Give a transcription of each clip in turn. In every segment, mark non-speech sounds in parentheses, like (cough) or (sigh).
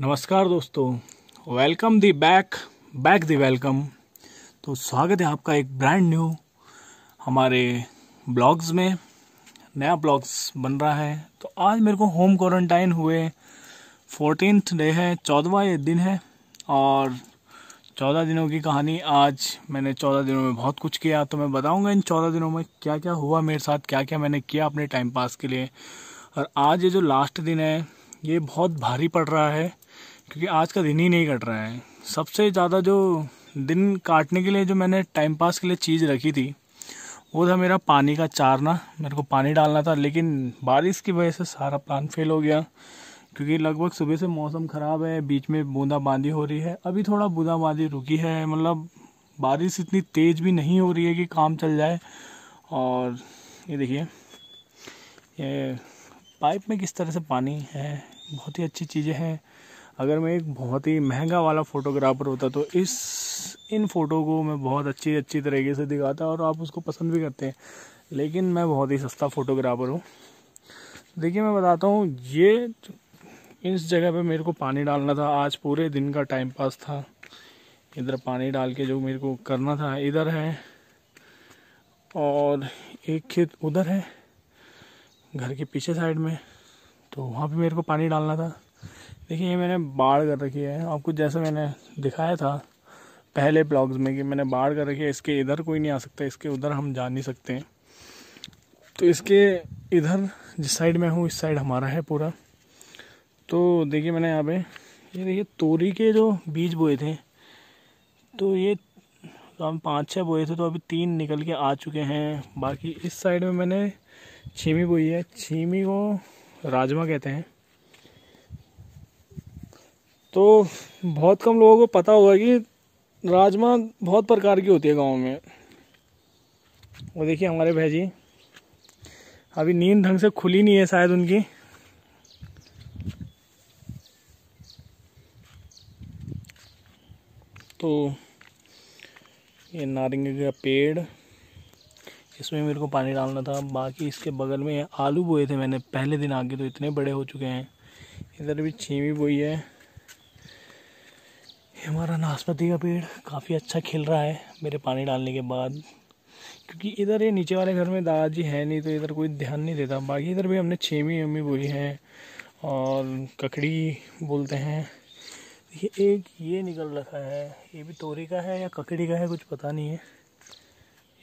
नमस्कार दोस्तों welcome the back back the welcome तो स्वागत है आपका एक ब्रांड न्यू हमारे ब्लॉग्स में नया ब्लॉग्स बन रहा है तो आज मेरे को होम क्वारंटाइन हुए फोर्टीन डे है चौदवा ये दिन है और चौदह दिनों की कहानी आज मैंने चौदह दिनों में बहुत कुछ किया तो मैं बताऊंगा इन चौदह दिनों में क्या क्या हुआ मेरे साथ क्या क्या मैंने किया अपने टाइम पास के लिए और आज ये जो लास्ट दिन है ये बहुत भारी पड़ रहा है क्योंकि आज का दिन ही नहीं कट रहा है सबसे ज़्यादा जो दिन काटने के लिए जो मैंने टाइम पास के लिए चीज़ रखी थी वो था मेरा पानी का चारना मेरे को पानी डालना था लेकिन बारिश की वजह से सारा प्लान फेल हो गया क्योंकि लगभग सुबह से मौसम ख़राब है बीच में बूंदाबांदी हो रही है अभी थोड़ा बूंदाबांदी रुकी है मतलब बारिश इतनी तेज़ भी नहीं हो रही है कि काम चल जाए और ये देखिए ये पाइप में किस तरह से पानी है बहुत ही अच्छी चीज़ें हैं अगर मैं एक बहुत ही महंगा वाला फ़ोटोग्राफ़र होता तो इस इन फ़ोटो को मैं बहुत अच्छी अच्छी तरीके से दिखाता और आप उसको पसंद भी करते हैं लेकिन मैं बहुत ही सस्ता फ़ोटोग्राफ़र हूँ देखिए मैं बताता हूँ ये इस जगह पे मेरे को पानी डालना था आज पूरे दिन का टाइम पास था इधर पानी डाल के जो मेरे को करना था इधर है और एक खेत उधर है घर के पीछे साइड में तो वहाँ पे मेरे को पानी डालना था देखिए ये मैंने बाढ़ कर रखी है आपको जैसा मैंने दिखाया था पहले ब्लॉग्स में कि मैंने बाढ़ कर रखी है इसके इधर कोई नहीं आ सकता इसके उधर हम जा नहीं सकते तो इसके इधर जिस साइड में हूँ इस साइड हमारा है पूरा तो देखिए मैंने यहाँ पे ये देखिए तोरी के जो बीज बोए थे तो ये तो हम पाँच छः बोए थे तो अभी तीन निकल के आ चुके हैं बाकी इस साइड में मैंने छीमी बोई है छीमी को राजमा कहते हैं तो बहुत कम लोगों को पता होगा कि राजमा बहुत प्रकार की होती है गांव में वो देखिए हमारे भाई जी अभी नींद ढंग से खुली नहीं है शायद उनकी तो ये नारंगी का पेड़ इसमें मेरे को पानी डालना था बाकी इसके बगल में आलू बोए थे मैंने पहले दिन आगे तो इतने बड़े हो चुके हैं इधर भी छीवी बोई है हमारा नाशपाती का पेड़ काफ़ी अच्छा खिल रहा है मेरे पानी डालने के बाद क्योंकि इधर ये नीचे वाले घर में दादाजी है नहीं तो इधर कोई ध्यान नहीं देता बाकी इधर भी हमने छेवी अम्मी बोई है और ककड़ी बोलते हैं ये एक ये निकल रखा है ये भी तोरी का है या ककड़ी का है कुछ पता नहीं है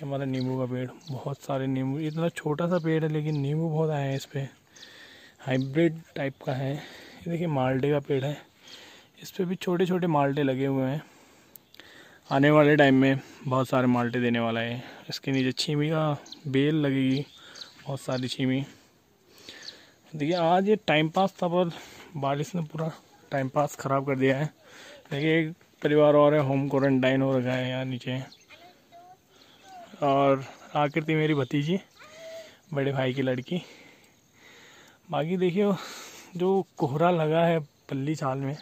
हमारा नींबू का पेड़ बहुत सारे नींबू इतना छोटा सा पेड़ है लेकिन नींबू बहुत आया है इस पर हाइब्रिड टाइप का है ये देखिए माल्टे का पेड़ है इस पर भी छोटे छोटे माल्टे लगे हुए हैं आने वाले टाइम में बहुत सारे माल्टे देने वाला है इसके नीचे छीमी का बेल लगेगी बहुत सारी छीमी देखिए आज ये टाइम पास था पर बारिश ने पूरा टाइम पास ख़राब कर दिया है देखिए एक परिवार और है होम क्वारंटाइन हो रखा है यहाँ नीचे और आकृति मेरी भतीजी बड़े भाई की लड़की बाकी देखिए जो कोहरा लगा है पल्ली साल में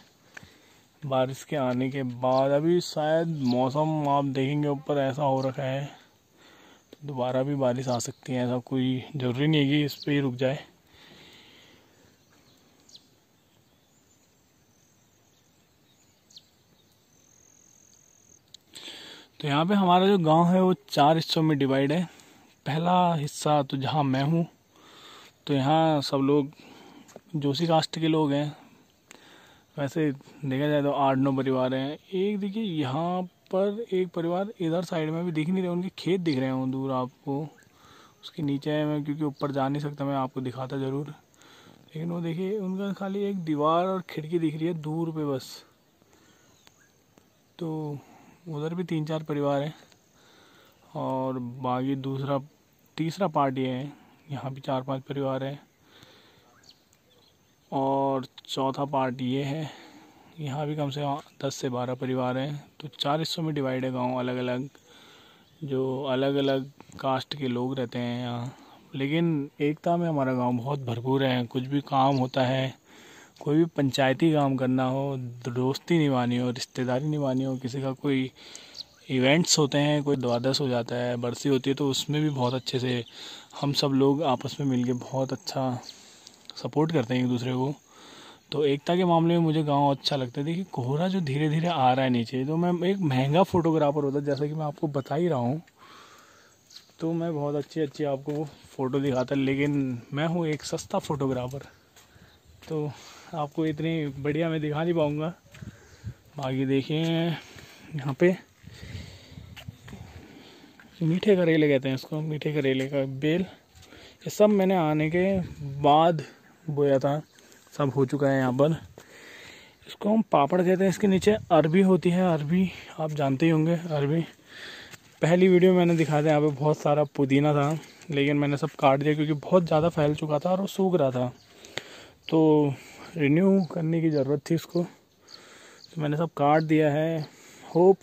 बारिश के आने के बाद अभी शायद मौसम आप देखेंगे ऊपर ऐसा हो रखा है तो दोबारा भी बारिश आ सकती है ऐसा कोई ज़रूरी नहीं है कि इस पर ही रुक जाए तो यहाँ पे हमारा जो गांव है वो चार हिस्सों में डिवाइड है पहला हिस्सा तो जहाँ मैं हूँ तो यहाँ सब लोग जोशी कास्ट के लोग हैं वैसे देखा जाए तो आठ नौ परिवार हैं एक देखिए यहाँ पर एक परिवार इधर साइड में भी दिख नहीं रहे उनके खेत दिख रहे हैं दूर आपको उसके नीचे है मैं क्योंकि ऊपर जा नहीं सकता मैं आपको दिखाता ज़रूर लेकिन वो देखिए उनका खाली एक दीवार और खिड़की दिख रही है दूर पे बस तो उधर भी तीन चार परिवार हैं और बाकी दूसरा तीसरा पार्ट ये है यहाँ भी चार पांच परिवार हैं और चौथा पार्ट ये है यहाँ भी कम से कम दस से बारह परिवार हैं तो चार हिस्सों में डिवाइड है गाँव अलग अलग जो अलग अलग कास्ट के लोग रहते हैं यहाँ लेकिन एकता में हमारा गांव बहुत भरपूर है कुछ भी काम होता है कोई भी पंचायती काम करना हो दोस्ती निभानी हो रिश्तेदारी निभानी हो किसी का कोई इवेंट्स होते हैं कोई द्वादश हो जाता है बरसी होती है तो उसमें भी बहुत अच्छे से हम सब लोग आपस में मिलके बहुत अच्छा सपोर्ट करते हैं एक दूसरे को तो एकता के मामले में मुझे गांव अच्छा लगता है देखिए कोहरा जो धीरे धीरे आ रहा है नीचे तो मैं एक महंगा फोटोग्राफर होता जैसा कि मैं आपको बता ही रहा हूँ तो मैं बहुत अच्छी अच्छी आपको फ़ोटो दिखाता लेकिन मैं हूँ एक सस्ता फ़ोटोग्राफ़र तो आपको इतनी बढ़िया मैं दिखा नहीं पाऊँगा बाकी देखिए यहाँ पे मीठे करेले कहते हैं इसको मीठे करेले का बेल ये सब मैंने आने के बाद बोया था सब हो चुका है यहाँ पर इसको हम पापड़ कहते हैं इसके नीचे अरबी होती है अरबी आप जानते ही होंगे अरबी पहली वीडियो मैंने दिखा था यहाँ पे बहुत सारा पुदीना था लेकिन मैंने सब काट दिया क्योंकि बहुत ज़्यादा फैल चुका था और वो सूख रहा था तो रिन्यू करने की ज़रूरत थी उसको तो मैंने सब काट दिया है होप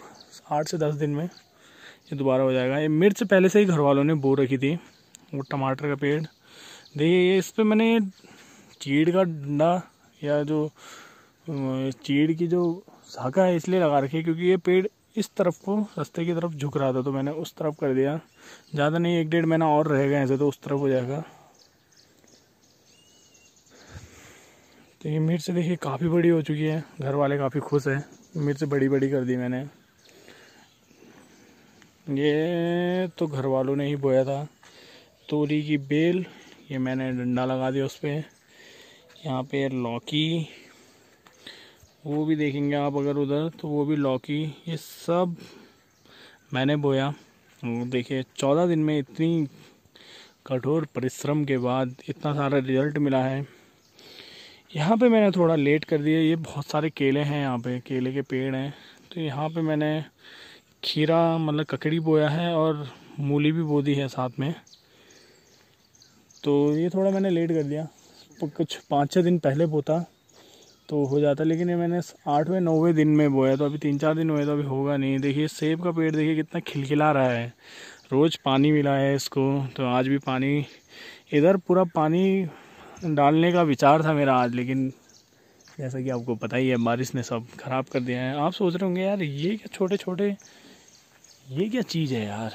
आठ से दस दिन में ये दोबारा हो जाएगा ये मिर्च पहले से ही घर वालों ने बो रखी थी वो टमाटर का पेड़ देखिए ये इस पर मैंने चीड़ का डंडा या जो चीड़ की जो झाका है इसलिए लगा रखी है क्योंकि ये पेड़ इस तरफ को रास्ते की तरफ झुक रहा था तो मैंने उस तरफ कर दिया ज़्यादा नहीं एक डेढ़ महीना और रहेगा ऐसे तो उस तरफ हो जाएगा तो ये मिर्च देखिए काफ़ी बड़ी हो चुकी है घर वाले काफ़ी खुश हैं मिर्च बड़ी बड़ी कर दी मैंने ये तो घर वालों ने ही बोया था तोरी की बेल ये मैंने डंडा लगा दिया उस पर यहाँ पे लौकी वो भी देखेंगे आप अगर उधर तो वो भी लौकी ये सब मैंने बोया देखिए चौदह दिन में इतनी कठोर परिश्रम के बाद इतना सारा रिजल्ट मिला है यहाँ पे मैंने थोड़ा लेट कर दिया ये बहुत सारे केले हैं यहाँ पे केले के पेड़ हैं तो यहाँ पे मैंने खीरा मतलब ककड़ी बोया है और मूली भी बो दी है साथ में तो ये थोड़ा मैंने लेट कर दिया कुछ पाँच छः दिन पहले बोता तो हो जाता लेकिन ये मैंने आठवें नौवें दिन में बोया तो अभी तीन चार दिन हुए तो अभी होगा नहीं देखिए सेब का पेड़ देखिए कितना खिलखिला रहा है रोज़ पानी मिला है इसको तो आज भी पानी इधर पूरा पानी डालने का विचार था मेरा आज लेकिन जैसा कि आपको पता ही है बारिश ने सब ख़राब कर दिया है आप सोच रहे होंगे यार ये क्या छोटे छोटे ये क्या चीज़ है यार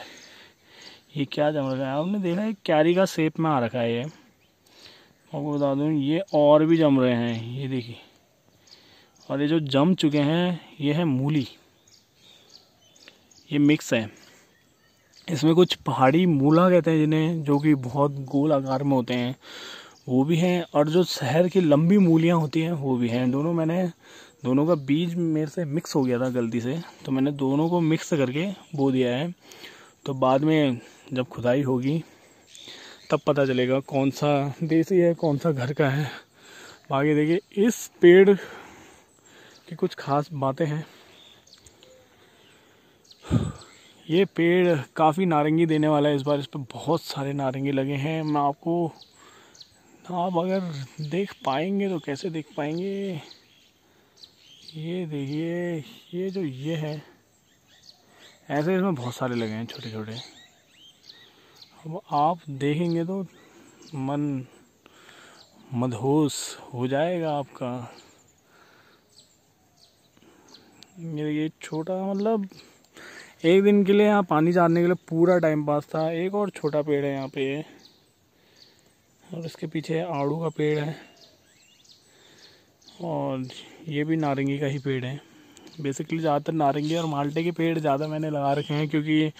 ये क्या जम रखा है आपने देखा है क्यारी का सेप में आ रखा है ये आपको बता दूँ ये और भी जम रहे हैं ये देखिए और ये जो जम चुके हैं ये है मूली ये मिक्स है इसमें कुछ पहाड़ी मूला कहते हैं जिन्हें जो कि बहुत गोल आकार में होते हैं वो भी हैं और जो शहर की लंबी मूलियाँ होती हैं वो भी हैं दोनों मैंने दोनों का बीज मेरे से मिक्स हो गया था गलती से तो मैंने दोनों को मिक्स करके बो दिया है तो बाद में जब खुदाई होगी तब पता चलेगा कौन सा देसी है कौन सा घर का है बाकी देखिए इस पेड़ की कुछ खास बातें हैं ये पेड़ काफ़ी नारंगी देने वाला है इस बार इस पर बहुत सारे नारंगी लगे हैं मैं आपको तो आप अगर देख पाएंगे तो कैसे देख पाएंगे ये देखिए ये जो ये है ऐसे इसमें बहुत सारे लगे हैं छोटे छोटे अब आप देखेंगे तो मन मधोस हो जाएगा आपका ये ये छोटा मतलब एक दिन के लिए यहाँ पानी चारने के लिए पूरा टाइम पास था एक और छोटा पेड़ है यहाँ पे और इसके पीछे आड़ू का पेड़ है और ये भी नारंगी का ही पेड़ है बेसिकली ज़्यादातर नारंगी और माल्टे के पेड़ ज़्यादा मैंने लगा रखे हैं क्योंकि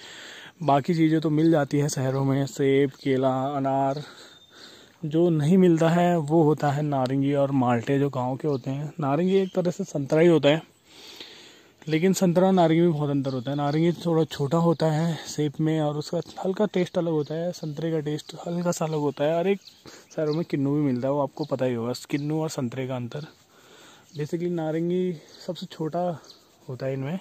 बाकी चीज़ें तो मिल जाती हैं शहरों में सेब केला अनार जो नहीं मिलता है वो होता है नारंगी और माल्टे जो गांव के होते हैं नारंगी एक तरह से संतरा ही होता है लेकिन संतरा नारंगी में बहुत अंतर होता है नारंगी थोड़ा छोटा होता है सेप में और उसका हल्का टेस्ट अलग होता है संतरे का टेस्ट हल्का सा अलग होता है और एक शहरों में किन्नू भी मिलता है वो आपको पता ही होगा किन्नू और संतरे का अंतर बेसिकली नारंगी सबसे छोटा होता है इनमें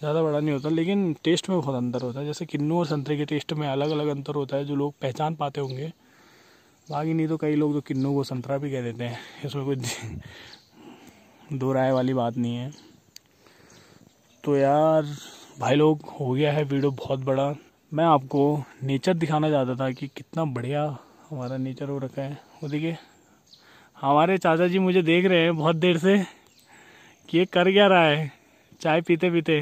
ज़्यादा बड़ा नहीं होता लेकिन टेस्ट में बहुत अंतर होता है जैसे किन्नू और संतरे के टेस्ट में अलग अलग अंतर होता है जो लोग पहचान पाते होंगे बाकी नहीं तो कई लोग तो किन्नू को संतरा भी कह देते हैं इसमें कोई (laughs) दो राय वाली बात नहीं है तो यार भाई लोग हो गया है वीडियो बहुत बड़ा मैं आपको नेचर दिखाना चाहता था कि कितना बढ़िया हमारा नेचर हो रखा है वो देखिए हमारे चाचा जी मुझे देख रहे हैं बहुत देर से कि ये कर क्या रहा है चाय पीते पीते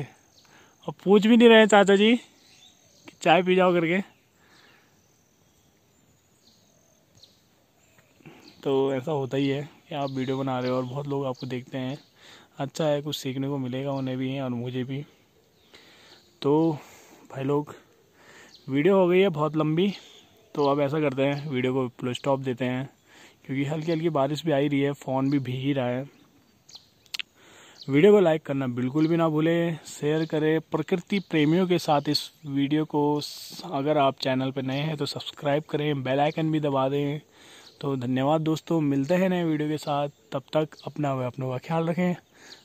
और पूछ भी नहीं रहे हैं चाचा जी कि चाय पी जाओ करके तो ऐसा होता ही है कि आप वीडियो बना रहे हो और बहुत लोग आपको देखते हैं अच्छा है कुछ सीखने को मिलेगा उन्हें भी और मुझे भी तो भाई लोग वीडियो हो गई है बहुत लंबी तो अब ऐसा करते हैं वीडियो को प्लो स्टॉप देते हैं क्योंकि हल्की हल्की बारिश भी आ ही रही है फ़ोन भी भीग ही रहा है वीडियो को लाइक करना बिल्कुल भी ना भूलें शेयर करें प्रकृति प्रेमियों के साथ इस वीडियो को अगर आप चैनल पर नए हैं तो सब्सक्राइब करें बेल आइकन भी दबा दें तो धन्यवाद दोस्तों मिलते हैं नए वीडियो के साथ तब तक अपना व अपनों का ख्याल रखें